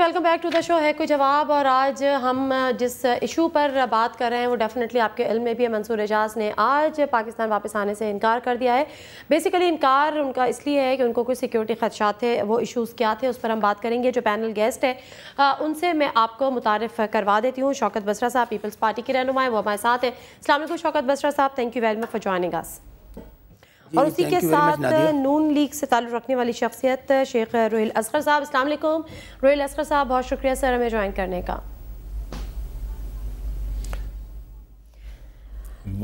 Welcome back to the show है कोई जवाब और आज हम जिस इशू पर बात कर रहे हैं वो डेफिनेटली आपके इल में भी है मंसूर एजाज ने आज पाकिस्तान वापस आने से इनकार कर दिया है बेसिकली इनकार उनका इसलिए है कि उनको कुछ सिक्योरिटी खदशा थे वो इश्यूज़ क्या थे उस पर हम बात करेंगे जो पैनल गेस्ट है आ, उनसे मैं आपको मुतारफ़ करवा देती हूँ शौकत बसरा साहब पीपल्स पार्टी के रहनुमा वो हमारे साथ हैं अलमैकम शौकत बसरा साहब thank you very much for joining us और उसी के साथ नून लीग से ताल्लुक़ रखने वाली शख्सियत शेख रोहिल असगर साहब असल रोहिल असगर साहब बहुत शुक्रिया सर हमें ज्वाइन करने का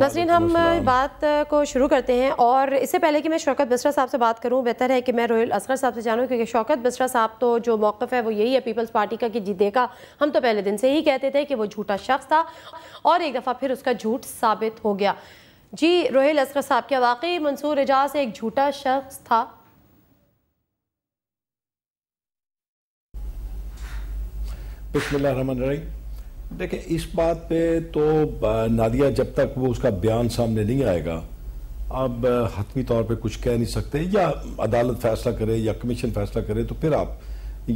नसरीन हम बात को शुरू करते हैं और इससे पहले कि मैं शौकत बसरा साहब से बात करूं बेहतर है कि मैं रोहिल असगर साहब से जानूं क्योंकि शौकत बसरा साहब तो जो मौक़ है वो यही है पीपल्स पार्टी का कि देखा हम तो पहले दिन से ही कहते थे कि वो झूठा शख्स था और एक दफ़ा फिर उसका झूठ साबित हो गया जी रोहिल असगर साहब क्या वाकई मंसूर एजाज एक झूठा शख्स था बसमीम देखिए इस बात पे तो नादिया जब तक वो उसका बयान सामने नहीं आएगा अब हतमी तौर पे कुछ कह नहीं सकते या अदालत फैसला करे या कमीशन फैसला करे तो फिर आप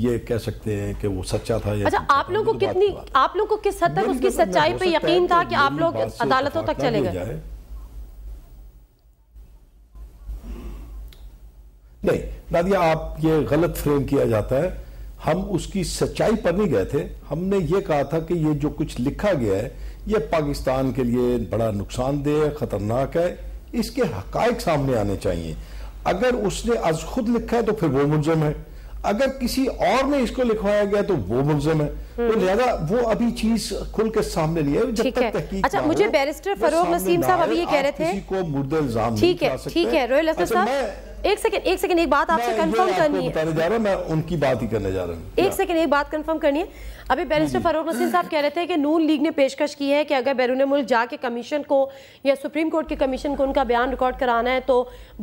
ये कह सकते हैं कि वो सच्चा था या अच्छा आप लोगों को कितनी आप लोगों को किस हद तक उसकी सच्चाई पे यकीन था कि आप लोग अदालतों तक चले गए नहीं नादिया आप ये गलत फ्रेम किया जाता है हम उसकी सच्चाई पर नहीं गए थे हमने ये कहा था कि ये जो कुछ लिखा गया है ये पाकिस्तान के लिए बड़ा नुकसानदेह है ख़तरनाक है इसके हक सामने आने चाहिए अगर उसने आज खुद लिखा है तो फिर वो मुलजम है अगर किसी और ने इसको लिखवाया गया तो वो मुलजम है हम्म। तो लिहाजा वो अभी चीज खुल के सामने लिया जब तक तहकीक अच्छा मुझे बैरिस्टर फरोग नसीम साहब अभी ये कह रहे थे को मुर्दे इल्जाम ठीक है ठीक है अफसर साहब एक सेकंड एक सेकंड एक बात आपसे कंफर्म करनी है बताने जा रहा मैं उनकी बात ही करने जा रहा हूँ एक सेकंड एक बात कंफर्म करनी है अभी बैरिस्टर फारूक नसीन साहब कह रहे थे कि नून लीग ने पेशकश की है कि अगर बैरून मुल्क जाके कमीशन को या सुप्रीम कोर्ट के कमीशन को उनका बयान रिकॉर्ड कराना है तो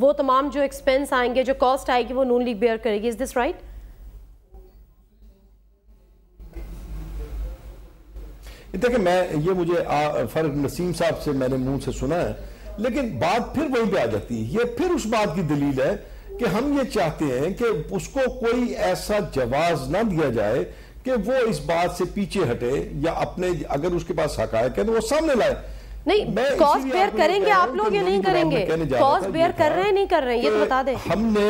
वो तमाम जो एक्सपेंस आएंगे जो कॉस्ट आएगी वो नून लीग बेयर करेगी इज़ दिस राइट देखिए मैं ये मुझे फर्क नसीम साहब से मैंने मुंह से सुना है लेकिन बात फिर वहीं पे आ जाती है ये फिर उस बात की दलील है कि हम ये चाहते हैं कि उसको कोई ऐसा जवाब ना दिया जाए कि वो इस बात से पीछे हटे या अपने अगर उसके पास हक है तो वो सामने लाए नहीं कॉस्ट बेयर करेंगे आप लोग ये नहीं करेंगे कॉस्ट बेयर कर रहे हैं नहीं कर रहे हैं ये तो बता दें हमने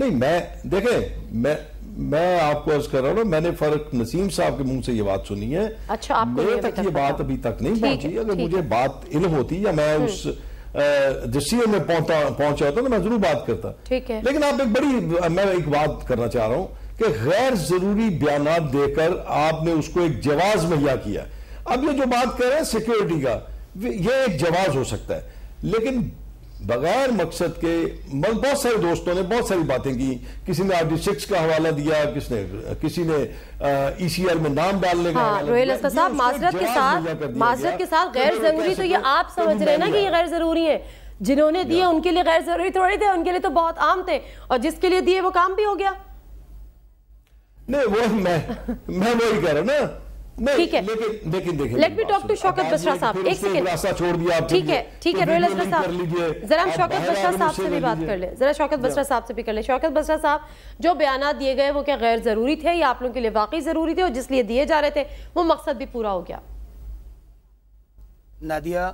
नहीं मैं देखें मैं मैं आपको अर्ज कर रहा हूँ मैंने फर्क नसीम साहब के मुंह से ये बात सुनी है अच्छा आपको मेरे तक ये बात अभी तक नहीं पहुंची अगर मुझे बात इन होती या मैं हम्म। उस डिसीजन में पहुंचा पहुंचा होता तो मैं जरूर बात करता ठीक है लेकिन आप एक बड़ी मैं एक बात करना चाह रहा हूँ कि गैर जरूरी बयान देकर आपने उसको एक जवाब मुहैया किया अब ये जो बात कर रहे हैं सिक्योरिटी का ये एक जवाब हो सकता है लेकिन बगैर मकसद के बहुत सारे दोस्तों ने बहुत सारी बातें की किसी ने आरडी सिक्स का हवाला दिया किसने किसी ने ईसीआर e में नाम डालने का हाँ, रोहिल साहब माजरत के साथ माजरत के साथ गैर जरूरी तो ये आप समझ रहे हैं ना कि ये गैर जरूरी है जिन्होंने दिए उनके लिए गैर जरूरी थोड़े थे उनके लिए तो बहुत आम थे और जिसके लिए दिए वो काम भी हो गया नहीं वो मैं मैं वही कह रहा हूँ ना ठीक है लेकिन let me talk to Shaukat Basra साहब एक सेकंड रास्ता छोड़ दिया ठीक है ठीक है रोयल साहब जरा हम शौकत बसरा साहब से भी बात कर ले जरा शौकत बसरा साहब से भी कर ले शौकत बसरा साहब जो बयान दिए गए वो क्या गैर जरूरी थे या आप लोगों के लिए वाकई जरूरी थे और जिसलिए दिए जा रहे थे वो मकसद भी पूरा हो गया नादिया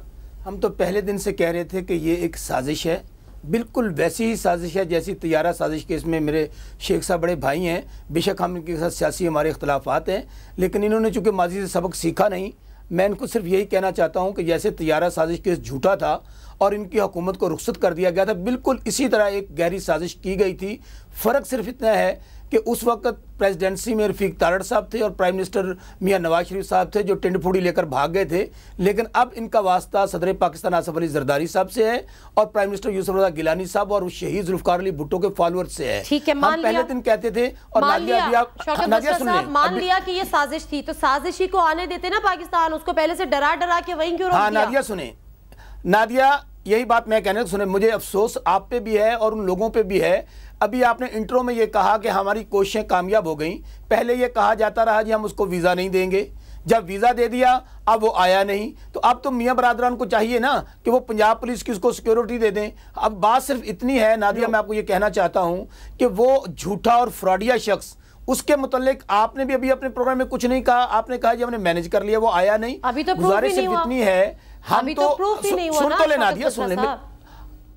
हम तो पहले दिन से कह रहे थे कि ये एक साजिश है बिल्कुल वैसी ही साजिश है जैसी तैयारा साजिश केस में मेरे शेख साहब बड़े भाई हैं बेशक हम इनके साथ सियासी हमारे इख्तलाफात हैं लेकिन इन्होंने चूँकि माजी से सबक सीखा नहीं मैं इनको सिर्फ यही कहना चाहता हूँ कि जैसे तैयारा साजिश केस झूठा था और इनकी हुकूमत को रुख्सत कर दिया गया था बिल्कुल इसी तरह एक गहरी साजिश की गई थी फ़र्क सिर्फ इतना है कि उस वक्त प्रेसिडेंसी में रफीक तारड़ साहब थे और प्राइम मिनिस्टर मियाँ नवाज शरीफ साहब थे जो टिंड फूडी लेकर भाग गए थे लेकिन अब इनका वास्ता सदर पाकिस्तान आसफ अली जरदारी साहब से है और प्राइम मिनिस्टर यूसफ रजा गिलानी साहब और शहीद जुल्फकार अली भुट्टो के फॉलोअर्स से है ठीक है मान पहले दिन कहते थे और मान लिया ये साजिश थी तो साजिश ही को आने देते ना पाकिस्तान उसको पहले से डरा डरा के वही क्यों हाँ नादिया सुने नादिया यही बात मैं कहने सुने मुझे अफसोस आप पे भी है और उन लोगों पे भी है अभी आपने इंट्रो में ये कहा कि हमारी कोशिशें कामयाब हो गई पहले ये कहा जाता रहा जी हम उसको वीज़ा नहीं देंगे जब वीज़ा दे दिया अब वो आया नहीं तो अब तो मियाँ बरदरान को चाहिए ना कि वो पंजाब पुलिस की उसको सिक्योरिटी दे दें अब बात सिर्फ इतनी है नादिया मैं आपको ये कहना चाहता हूँ कि वो झूठा और फ्रॉडिया शख्स उसके मुतलिक आपने भी अभी अपने प्रोग्राम में कुछ नहीं कहा आपने कहा जी हमने मैनेज कर लिया वो आया नहीं अभी तो गुजारिश सिर्फ इतनी है हम तो, तो सुन तो लेना दिया सुन ले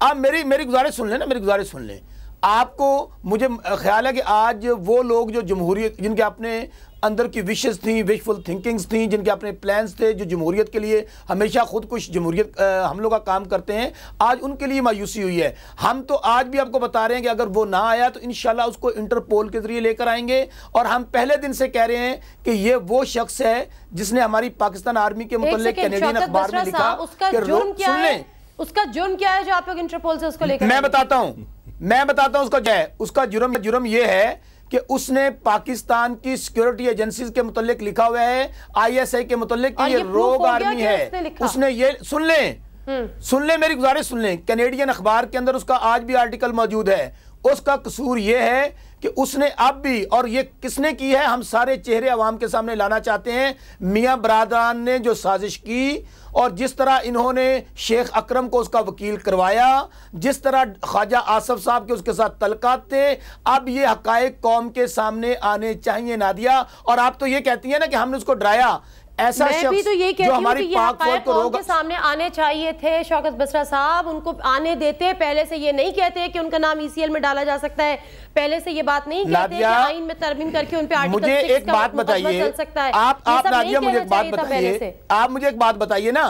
आप मेरी मेरी गुजारिश सुन लेना मेरी गुजारिश सुन लें आपको मुझे ख्याल है कि आज वो लोग जो जमहूरीत जिनके अपने अंदर की विशेज थी विशफुल थिंकिंग्स थी जिनके अपने प्लान्स थे जो जमहूरियत के लिए हमेशा खुद कुछ जमहूरियत हम लोग का काम करते हैं आज उनके लिए मायूसी हुई है हम तो आज भी आपको बता रहे हैं कि अगर वो ना आया तो इन उसको इंटरपोल के ज़रिए लेकर आएंगे और हम पहले दिन से कह रहे हैं कि ये वो शख्स है जिसने हमारी पाकिस्तान आर्मी के मुतल कैनेडियन अखबार में लिखा उसका जुर्म क्या है जो आप लोग इंटरपोल से उसको लेकर मैं बताता हूँ मैं बताता हूं उसका क्या है उसका जुर्म जुर्म यह है कि उसने पाकिस्तान की सिक्योरिटी एजेंसीज के मुतालिक लिखा हुआ है आईएसआई के मुतालिक कि ये रोग आर्मी है उसने ये सुन लें हम्म। सुन लें मेरी गुजारिश सुन लें कैनेडियन अखबार के अंदर उसका आज भी आर्टिकल मौजूद है उसका कसूर यह है कि उसने अब भी और ये किसने की है हम सारे चेहरे अवाम के सामने लाना चाहते हैं मियाँ बरदरान ने जो साजिश की और जिस तरह इन्होंने शेख अकरम को उसका वकील करवाया जिस तरह ख्वाजा आसफ साहब के उसके साथ तलकात थे अब ये हकायक कौम के सामने आने चाहिए नादिया और आप तो ये कहती हैं ना कि हमने उसको डराया ऐसा मैं भी तो ये जो हमारी पाक फौज के सामने आने चाहिए थे शौकत बसरा साहब उनको आने देते पहले से ये नहीं कहते कि उनका नाम ईसीएल e में डाला जा सकता है पहले से ये बात नहीं कहते कि आइन में तरमीम करके उन पे आर्टिकल मुझे एक बात बताइए आप आप नादिया मुझे एक बात बताइए आप मुझे एक बात बताइए ना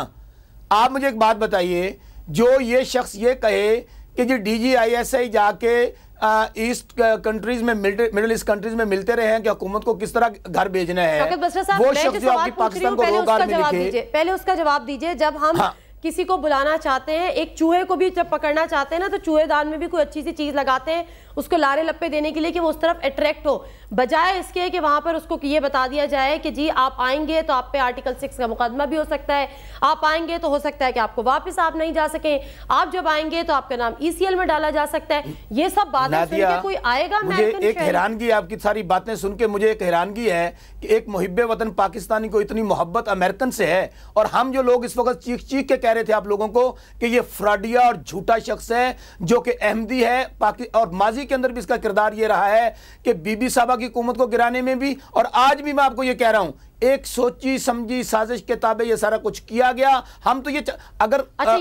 आप मुझे एक बात बताइए जो ये शख्स ये कहे कि G D G I S I जाके ईस्ट कंट्रीज में मिडिल ईस्ट कंट्रीज में मिलते रहे हैं कि हुकूमत को किस तरह घर भेजना है वो शख्स तो जो आपकी पाकिस्तान को रोजगार मिले पहले उसका जवाब दीजिए जब हम हाँ। किसी को बुलाना चाहते हैं एक चूहे को भी जब पकड़ना चाहते हैं ना तो चूहेदान में भी कोई अच्छी सी चीज लगाते हैं उसको लारे लप्पे देने के लिए कि वो उस तरफ अट्रैक्ट हो बजाय इसके कि वहां पर उसको ये बता दिया जाए कि जी आप आएंगे तो आप पे आर्टिकल सिक्स का मुकदमा भी हो सकता है आप आएंगे तो हो सकता है कि आपको वापस आप नहीं जा सकें आप जब आएंगे तो आपका नाम ई e में डाला जा सकता है ये सब बात कोई आएगा मुझे एक हैरानगी आपकी सारी बातें सुन के मुझे एक हैरानगी है कि एक मुहिब वतन पाकिस्तानी को इतनी मोहब्बत अमेरिकन से है और हम जो लोग इस वक्त चीख चीख के कह रहे थे आप लोगों को कि ये फ्रॉडिया और झूठा शख्स है जो कि अहमदी है और माजी के अंदर भी इसका किरदार ये रहा है कि बीबी साहबा की हुकूमत को गिराने में भी और आज भी मैं आपको ये कह रहा हूँ एक सोची समझी साजिश के ताबे ये सारा कुछ किया गया हम तो ये च... अगर अच्छा,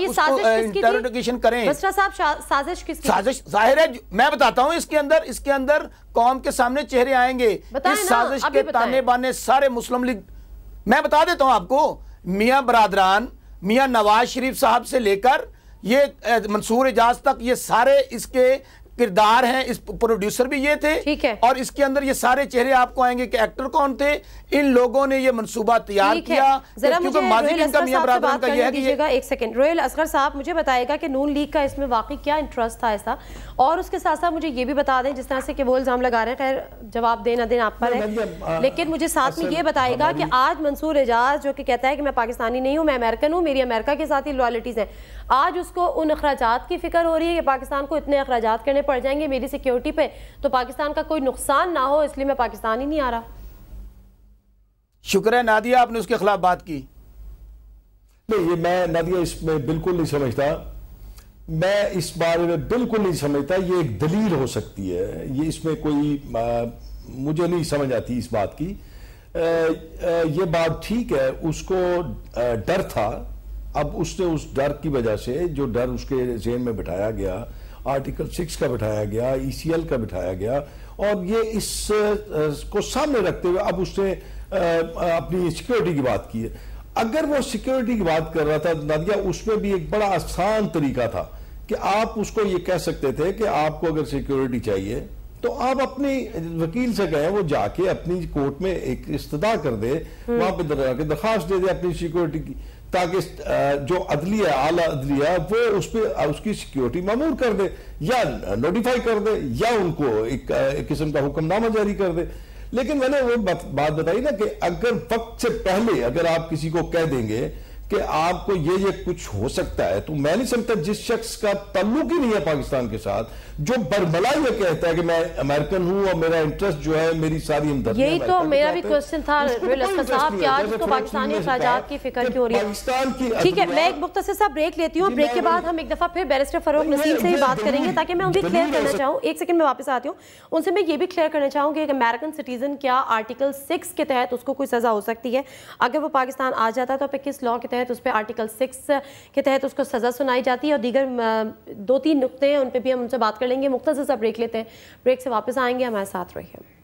इंटरोगेशन करें साजिश किसकी साजिश जाहिर है मैं बताता हूँ इसके अंदर इसके अंदर कौम के सामने चेहरे आएंगे इस साजिश के ताने बाने सारे मुस्लिम लीग मैं बता देता हूँ आपको मियाँ बरदरान मियाँ नवाज शरीफ साहब से लेकर ये मंसूर एजाज तक ये सारे इसके किरदार हैं इस प्रोड्यूसर भी ये थे ठीक है और इसके अंदर ये सारे चेहरे आपको आएंगे कि एक्टर कौन थे इन लोगों ने ये मनसूबा तैयार किया जरा एक सेकेंड रोयल असगर साहब मुझे बताएगा कि नून लीग का इसमें वाकई क्या इंटरेस्ट था ऐसा और उसके साथ साथ मुझे ये भी बता दें जिस तरह से कि वो इल्ज़ाम लगा रहे हैं खैर जवाब देना देना आप पर है लेकिन मुझे साथ में ये बताएगा कि आज मंसूर एजाज जो कि कहता है कि मैं पाकिस्तानी नहीं हूँ मैं अमेरिकन हूँ मेरी अमेरिका के साथ ही लॉयलिटीज़ हैं आज उसको उन अखराज की फिक्र हो रही है कि पाकिस्तान को इतने अखराज करने पड़ जाएंगे मेरी सिक्योरिटी पे तो पाकिस्तान का कोई नुकसान ना हो इसलिए मैं पाकिस्तान ही नहीं आ रहा शुक्र है नादिया आपने उसके खिलाफ बात की नहीं ये मैं नादिया इसमें बिल्कुल नहीं समझता मैं इस बारे में बिल्कुल नहीं समझता ये एक दलील हो सकती है ये इसमें कोई आ, मुझे नहीं समझ आती इस बात की आ, आ, ये बात ठीक है उसको डर था अब उसने उस डर की वजह से जो डर उसके जहन में बिठाया गया आर्टिकल सिक्स का बिठाया गया ई e का बिठाया गया और ये इस को सामने रखते हुए अब उसने अपनी सिक्योरिटी की बात की है अगर वो सिक्योरिटी की बात कर रहा था नादिया उसमें भी एक बड़ा आसान तरीका था कि आप उसको ये कह सकते थे कि आपको अगर सिक्योरिटी चाहिए तो आप अपने वकील से कहें वो जाके अपनी कोर्ट में एक इस्तः कर दे हम्म। वहां पर दरखास्त दे दे अपनी सिक्योरिटी की ताकि जो अदलिया आला अदलिया वो उस पर उसकी सिक्योरिटी मामूर कर दे या नोटिफाई कर दे या उनको एक, एक किस्म का हुक्मनामा जारी कर दे लेकिन मैंने वो बात बताई ना कि अगर वक्त से पहले अगर आप किसी को कह देंगे कि आपको ये ये कुछ हो सकता है तो मैं नहीं समझता जिस शख्स का तल्लुक ही नहीं है पाकिस्तान के साथ जो बरबला ये कहता है कि मैं अमेरिकन हूं और मेरा इंटरेस्ट जो है मेरी सारी हमदर्द यही तो मेरा भी क्वेश्चन था तो पाकिस्तान की ठीक है मैं एक मुख्त साहब ब्रेक लेती हूँ ब्रेक के बाद हम एक दफा फिर बैरिस्टर फरोख नसीम से ही बात करेंगे ताकि मैं उनकी क्लियर करना चाहूँ एक सेकंड में वापस आती हूँ उनसे मैं ये भी क्लियर करना चाहूँगी एक अमेरिकन सिटीजन क्या आर्टिकल सिक्स के तहत उसको कोई सजा हो सकती है अगर वो पाकिस्तान आ जाता है तो फिर किस लॉ के तहत तहत उस पर आर्टिकल सिक्स के तहत उसको सज़ा सुनाई जाती है और दीगर दो तीन नुकते हैं उन पर भी हम उनसे बात कर लेंगे मुख्तर सा ब्रेक लेते हैं ब्रेक से वापस आएंगे हमारे साथ रहिए